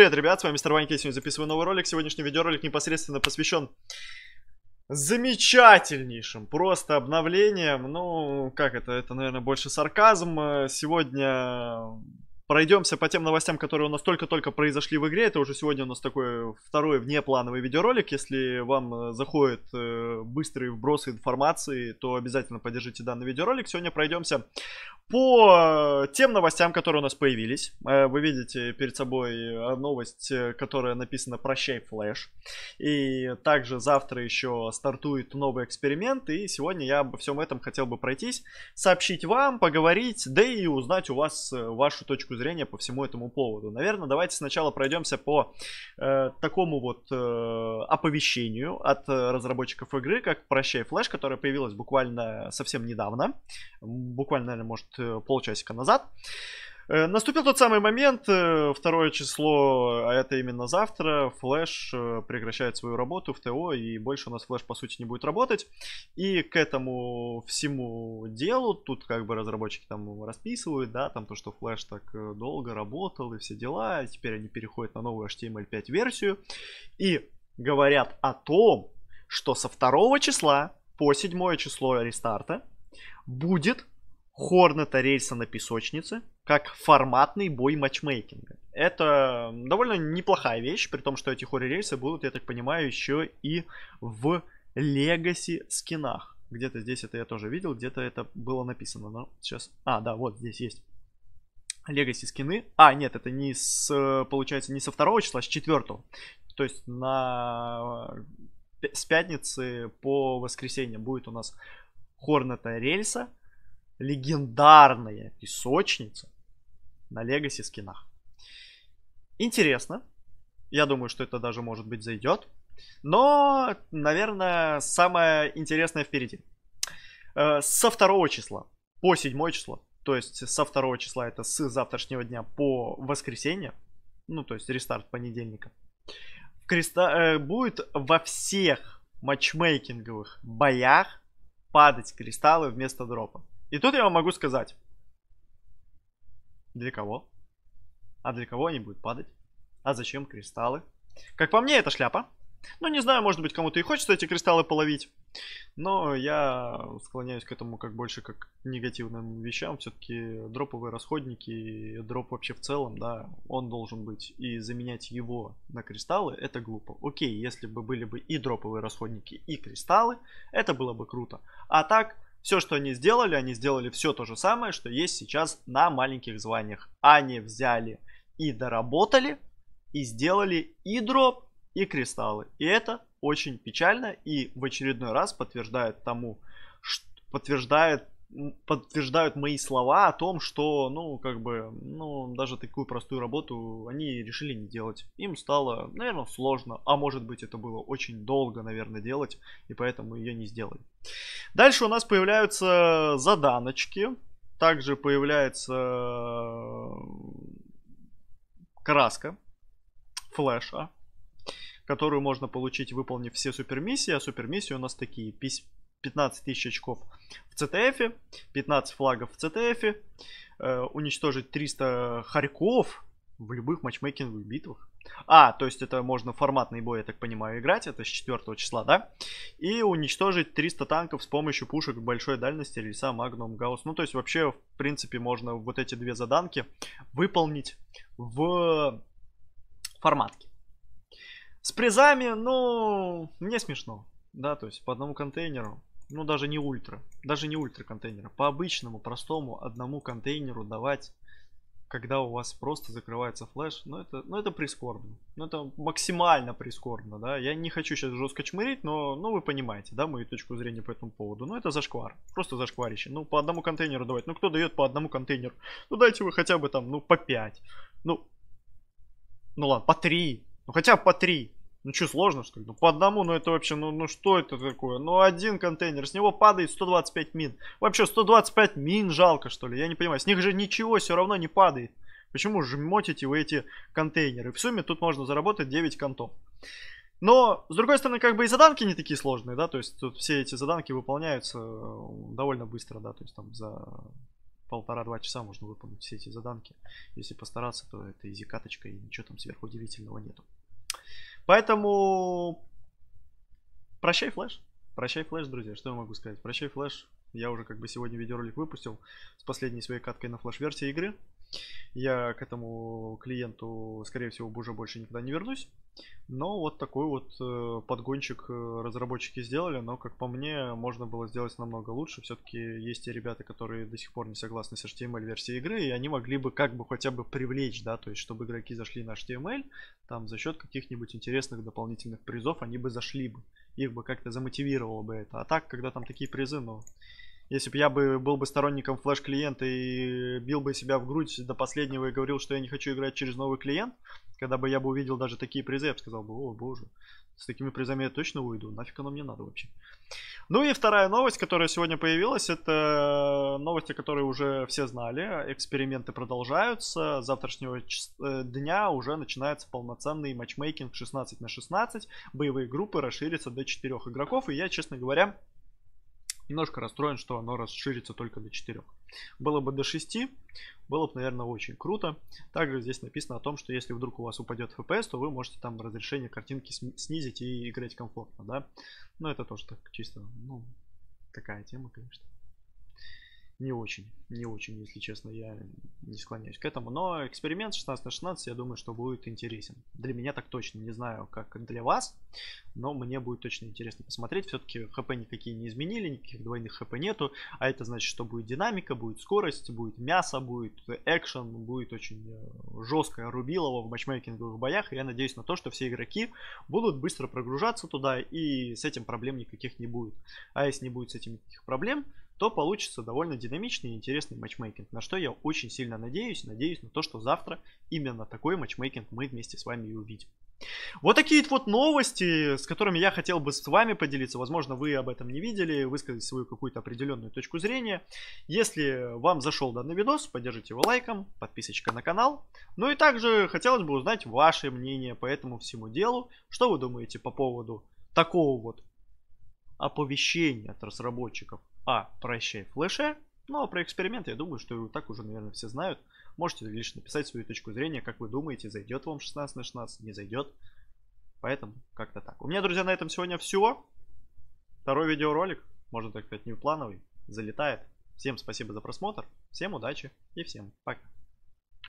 Привет, ребят, с вами Мистер Ванька, я сегодня записываю новый ролик. Сегодняшний видеоролик непосредственно посвящен замечательнейшим просто обновлениям. Ну, как это, это, наверное, больше сарказм. Сегодня Пройдемся по тем новостям, которые у нас только-только произошли в игре. Это уже сегодня у нас такой э, второй внеплановый видеоролик. Если вам э, заходят э, быстрые вбросы информации, то обязательно поддержите данный видеоролик. Сегодня пройдемся по э, тем новостям, которые у нас появились. Вы видите перед собой новость, которая написана «Прощай, флэш». И также завтра еще стартует новый эксперимент. И сегодня я обо всем этом хотел бы пройтись, сообщить вам, поговорить, да и узнать у вас вашу точку зрения зрения по всему этому поводу. Наверное, давайте сначала пройдемся по э, такому вот э, оповещению от э, разработчиков игры, как «Прощай, флэш», которая появилась буквально совсем недавно, буквально, наверное, может, э, полчасика назад. Э, Э, наступил тот самый момент, э, второе число, а это именно завтра, Flash э, прекращает свою работу в ТО, и больше у нас Flash по сути, не будет работать. И к этому всему делу, тут как бы разработчики там расписывают, да, там то, что Flash так долго работал и все дела, и теперь они переходят на новую HTML5 версию, и говорят о том, что со второго числа по седьмое число рестарта будет хорнета рельса на песочнице, как форматный бой матчмейкинга. Это довольно неплохая вещь, при том, что эти хори будут, я так понимаю, еще и в легаси скинах. Где-то здесь это я тоже видел, где-то это было написано, но сейчас... А, да, вот здесь есть. Легаси скины. А, нет, это не с, получается, не со второго числа, а с четвертого. То есть на... Э, с пятницы по воскресенье будет у нас хорната Рельса, легендарная песочница, на Legacy скинах. Интересно. Я думаю, что это даже, может быть, зайдет. Но, наверное, самое интересное впереди. Э, со второго числа по 7 число, то есть со второго числа это с завтрашнего дня по воскресенье, ну, то есть рестарт понедельника, креста... Э, будет во всех матчмейкинговых боях падать кристаллы вместо дропа. И тут я вам могу сказать, для кого? А для кого они будут падать? А зачем кристаллы? Как по мне, это шляпа. Ну, не знаю, может быть, кому-то и хочется эти кристаллы половить. Но я склоняюсь к этому как больше как к негативным вещам. Все-таки дроповые расходники, дроп вообще в целом, да, он должен быть. И заменять его на кристаллы, это глупо. Окей, если бы были бы и дроповые расходники, и кристаллы, это было бы круто. А так, все, что они сделали, они сделали все то же самое, что есть сейчас на маленьких званиях. Они взяли и доработали, и сделали и дроп, и кристаллы. И это очень печально и в очередной раз подтверждает тому, что подтверждает подтверждают мои слова о том, что, ну, как бы, ну, даже такую простую работу они решили не делать. Им стало, наверное, сложно, а может быть это было очень долго, наверное, делать, и поэтому ее не сделали. Дальше у нас появляются заданочки, также появляется э, краска флеша, которую можно получить, выполнив все супермиссии, а супермиссии у нас такие, 15 тысяч очков в CTF, 15 флагов в CTF, э, уничтожить 300 Харьков в любых матчмейкинговых битвах. А, то есть это можно форматный бой, я так понимаю, играть, это с 4 числа, да? И уничтожить 300 танков с помощью пушек большой дальности, Лиса, Магнум, Гаусс. Ну, то есть вообще, в принципе, можно вот эти две заданки выполнить в форматке. С призами, ну, не смешно, да, то есть по одному контейнеру ну даже не ультра, даже не ультра контейнера, по обычному простому одному контейнеру давать, когда у вас просто закрывается флеш, ну это, ну это прискорбно, ну это максимально прискорбно, да, я не хочу сейчас жестко чмырить, но, ну вы понимаете, да, мою точку зрения по этому поводу, ну это зашквар, просто зашкварище, ну по одному контейнеру давать, ну кто дает по одному контейнеру, ну дайте вы хотя бы там, ну по 5, ну, ну ладно, по 3, ну хотя бы по 3, ну что, сложно что ли? Ну по одному, ну это вообще, ну, ну что это такое? Ну один контейнер, с него падает 125 мин. Вообще 125 мин жалко что ли? Я не понимаю, с них же ничего все равно не падает. Почему же мотите вы эти контейнеры? В сумме тут можно заработать 9 контов. Но, с другой стороны, как бы и заданки не такие сложные, да, то есть тут все эти заданки выполняются э, довольно быстро, да, то есть там за полтора-два часа можно выполнить все эти заданки. Если постараться, то это изи каточка и ничего там сверху удивительного нету. Поэтому прощай, Флэш. Прощай, Флэш, друзья. Что я могу сказать? Прощай, Флэш. Я уже как бы сегодня видеоролик выпустил с последней своей каткой на флэш-версии игры. Я к этому клиенту, скорее всего, уже больше никогда не вернусь. Но вот такой вот э, подгончик э, разработчики сделали, но, как по мне, можно было сделать намного лучше. Все-таки есть те ребята, которые до сих пор не согласны с HTML-версией игры, и они могли бы как бы хотя бы привлечь, да, то есть чтобы игроки зашли на HTML, там за счет каких-нибудь интересных дополнительных призов они бы зашли бы. Их бы как-то замотивировало бы это. А так, когда там такие призы, ну, если бы я бы был бы сторонником флеш-клиента и бил бы себя в грудь до последнего и говорил, что я не хочу играть через новый клиент, когда бы я бы увидел даже такие призы, я бы сказал бы, о боже, с такими призами я точно уйду, нафиг оно мне надо вообще. Ну и вторая новость, которая сегодня появилась, это новости, которые уже все знали, эксперименты продолжаются, с завтрашнего э, дня уже начинается полноценный матчмейкинг 16 на 16, боевые группы расширятся до 4 игроков, и я, честно говоря, Немножко расстроен, что оно расширится только до 4. Было бы до 6, было бы, наверное, очень круто. Также здесь написано о том, что если вдруг у вас упадет FPS, то вы можете там разрешение картинки снизить и играть комфортно, да. Но это тоже так чисто, ну, такая тема, конечно не очень, не очень, если честно, я не склоняюсь к этому. Но эксперимент 16 на 16, я думаю, что будет интересен. Для меня так точно, не знаю, как для вас, но мне будет точно интересно посмотреть. Все-таки хп никакие не изменили, никаких двойных хп нету, а это значит, что будет динамика, будет скорость, будет мясо, будет экшен, будет очень э, жесткое рубилово в матчмейкинговых боях. И я надеюсь на то, что все игроки будут быстро прогружаться туда, и с этим проблем никаких не будет. А если не будет с этим никаких проблем, то получится довольно динамичный и интересный матчмейкинг, на что я очень сильно надеюсь, надеюсь на то, что завтра именно такой матчмейкинг мы вместе с вами и увидим. Вот такие вот новости, с которыми я хотел бы с вами поделиться. Возможно, вы об этом не видели, высказать свою какую-то определенную точку зрения. Если вам зашел данный видос, поддержите его лайком, подписочка на канал. Ну и также хотелось бы узнать ваше мнение по этому всему делу. Что вы думаете по поводу такого вот оповещения от разработчиков а. Прощай флеше. Ну а про эксперимент, я думаю, что так уже, наверное, все знают. Можете лишь написать свою точку зрения, как вы думаете, зайдет вам 16 на 16, не зайдет. Поэтому как-то так. У меня, друзья, на этом сегодня все. Второй видеоролик, можно так сказать, не плановый, залетает. Всем спасибо за просмотр, всем удачи и всем пока.